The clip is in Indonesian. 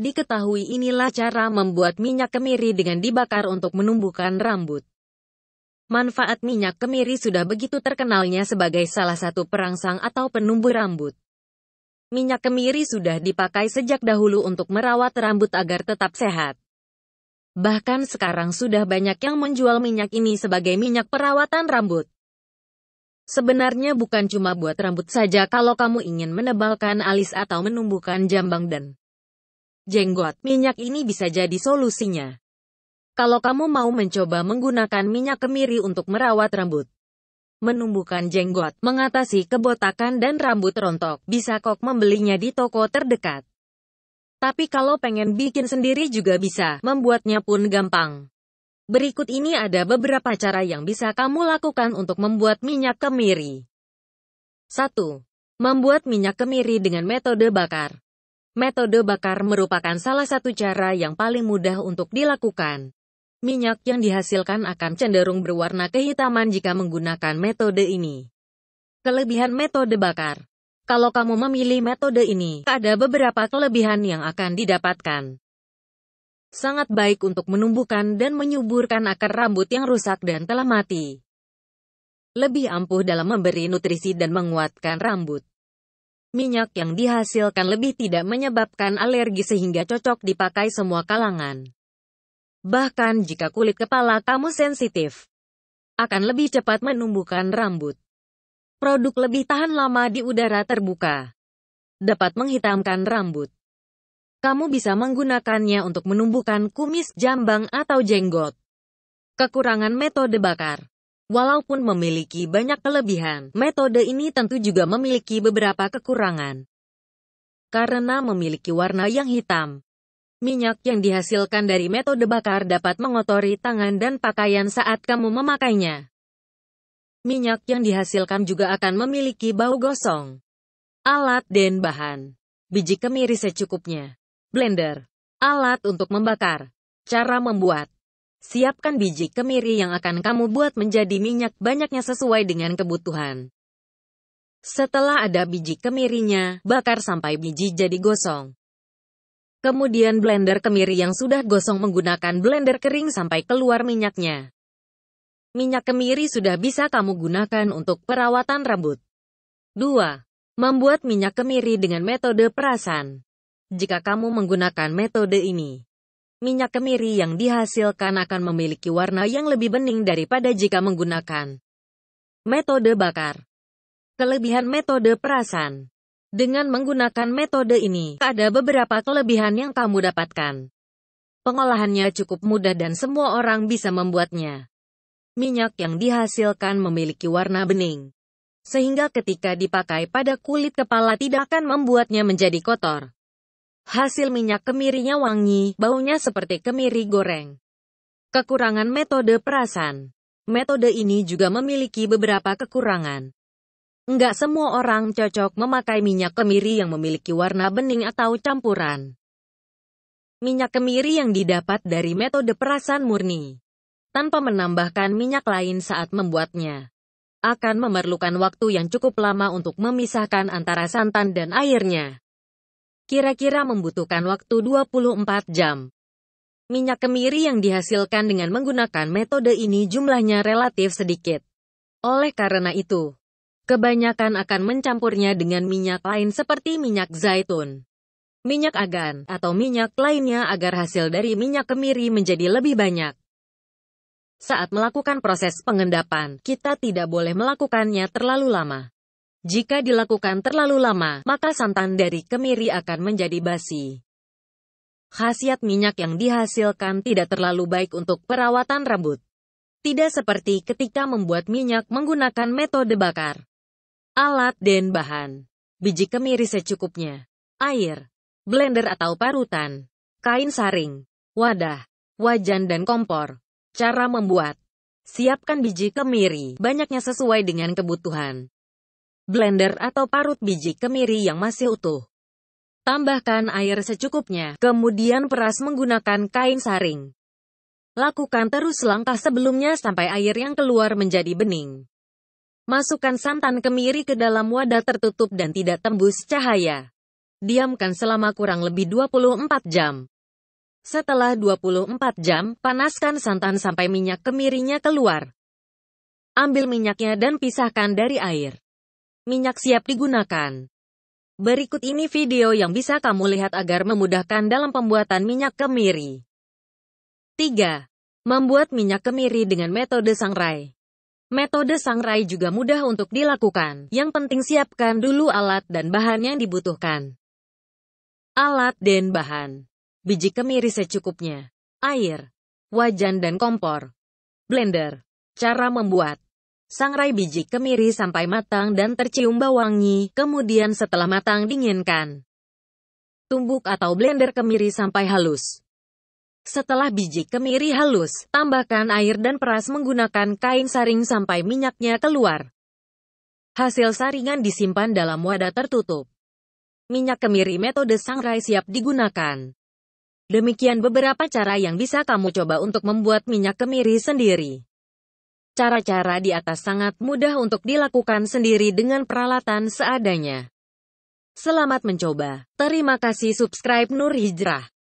Diketahui inilah cara membuat minyak kemiri dengan dibakar untuk menumbuhkan rambut. Manfaat minyak kemiri sudah begitu terkenalnya sebagai salah satu perangsang atau penumbuh rambut. Minyak kemiri sudah dipakai sejak dahulu untuk merawat rambut agar tetap sehat. Bahkan sekarang sudah banyak yang menjual minyak ini sebagai minyak perawatan rambut. Sebenarnya bukan cuma buat rambut saja kalau kamu ingin menebalkan alis atau menumbuhkan jambang dan jenggot. Minyak ini bisa jadi solusinya. Kalau kamu mau mencoba menggunakan minyak kemiri untuk merawat rambut, menumbuhkan jenggot, mengatasi kebotakan dan rambut rontok, bisa kok membelinya di toko terdekat. Tapi kalau pengen bikin sendiri juga bisa, membuatnya pun gampang. Berikut ini ada beberapa cara yang bisa kamu lakukan untuk membuat minyak kemiri. 1. Membuat minyak kemiri dengan metode bakar. Metode bakar merupakan salah satu cara yang paling mudah untuk dilakukan. Minyak yang dihasilkan akan cenderung berwarna kehitaman jika menggunakan metode ini. Kelebihan metode bakar Kalau kamu memilih metode ini, ada beberapa kelebihan yang akan didapatkan. Sangat baik untuk menumbuhkan dan menyuburkan akar rambut yang rusak dan telah mati lebih ampuh dalam memberi nutrisi dan menguatkan rambut. Minyak yang dihasilkan lebih tidak menyebabkan alergi sehingga cocok dipakai semua kalangan. Bahkan jika kulit kepala kamu sensitif, akan lebih cepat menumbuhkan rambut. Produk lebih tahan lama di udara terbuka. Dapat menghitamkan rambut. Kamu bisa menggunakannya untuk menumbuhkan kumis jambang atau jenggot. Kekurangan metode bakar. Walaupun memiliki banyak kelebihan, metode ini tentu juga memiliki beberapa kekurangan. Karena memiliki warna yang hitam, minyak yang dihasilkan dari metode bakar dapat mengotori tangan dan pakaian saat kamu memakainya. Minyak yang dihasilkan juga akan memiliki bau gosong. Alat dan bahan. Biji kemiri secukupnya. Blender. Alat untuk membakar. Cara membuat. Siapkan biji kemiri yang akan kamu buat menjadi minyak banyaknya sesuai dengan kebutuhan. Setelah ada biji kemirinya, bakar sampai biji jadi gosong. Kemudian blender kemiri yang sudah gosong menggunakan blender kering sampai keluar minyaknya. Minyak kemiri sudah bisa kamu gunakan untuk perawatan rambut. 2. Membuat minyak kemiri dengan metode perasan. Jika kamu menggunakan metode ini, minyak kemiri yang dihasilkan akan memiliki warna yang lebih bening daripada jika menggunakan metode bakar. Kelebihan metode perasan Dengan menggunakan metode ini, ada beberapa kelebihan yang kamu dapatkan. Pengolahannya cukup mudah dan semua orang bisa membuatnya. Minyak yang dihasilkan memiliki warna bening sehingga ketika dipakai pada kulit kepala tidak akan membuatnya menjadi kotor. Hasil minyak kemirinya wangi, baunya seperti kemiri goreng. Kekurangan metode perasan. Metode ini juga memiliki beberapa kekurangan. Enggak semua orang cocok memakai minyak kemiri yang memiliki warna bening atau campuran. Minyak kemiri yang didapat dari metode perasan murni tanpa menambahkan minyak lain saat membuatnya. Akan memerlukan waktu yang cukup lama untuk memisahkan antara santan dan airnya kira-kira membutuhkan waktu 24 jam. Minyak kemiri yang dihasilkan dengan menggunakan metode ini jumlahnya relatif sedikit. Oleh karena itu, kebanyakan akan mencampurnya dengan minyak lain seperti minyak zaitun minyak agan, atau minyak lainnya agar hasil dari minyak kemiri menjadi lebih banyak. Saat melakukan proses pengendapan, kita tidak boleh melakukannya terlalu lama. Jika dilakukan terlalu lama, maka santan dari kemiri akan menjadi basi. Khasiat minyak yang dihasilkan tidak terlalu baik untuk perawatan rambut. Tidak seperti ketika membuat minyak menggunakan metode bakar. Alat dan bahan. Biji kemiri secukupnya. Air. Blender atau parutan. Kain saring. Wadah. Wajan dan kompor. Cara membuat. Siapkan biji kemiri, banyaknya sesuai dengan kebutuhan blender atau parut biji kemiri yang masih utuh. Tambahkan air secukupnya, kemudian peras menggunakan kain saring. Lakukan terus langkah sebelumnya sampai air yang keluar menjadi bening. Masukkan santan kemiri ke dalam wadah tertutup dan tidak tembus cahaya. Diamkan selama kurang lebih 24 jam. Setelah 24 jam, panaskan santan sampai minyak kemirinya keluar. Ambil minyaknya dan pisahkan dari air. Minyak siap digunakan. Berikut ini video yang bisa kamu lihat agar memudahkan dalam pembuatan minyak kemiri. 3. Membuat minyak kemiri dengan metode sangrai. Metode sangrai juga mudah untuk dilakukan. Yang penting siapkan dulu alat dan bahan yang dibutuhkan. Alat dan bahan. Biji kemiri secukupnya. Air. Wajan dan kompor. Blender. Cara membuat. Sangrai biji kemiri sampai matang dan tercium bau wangi, kemudian setelah matang dinginkan. Tumbuk atau blender kemiri sampai halus. Setelah biji kemiri halus, tambahkan air dan peras menggunakan kain saring sampai minyaknya keluar. Hasil saringan disimpan dalam wadah tertutup. Minyak kemiri metode sangrai siap digunakan. Demikian beberapa cara yang bisa kamu coba untuk membuat minyak kemiri sendiri. Cara-cara di atas sangat mudah untuk dilakukan sendiri dengan peralatan seadanya. Selamat mencoba. Terima kasih subscribe Nur Hijrah.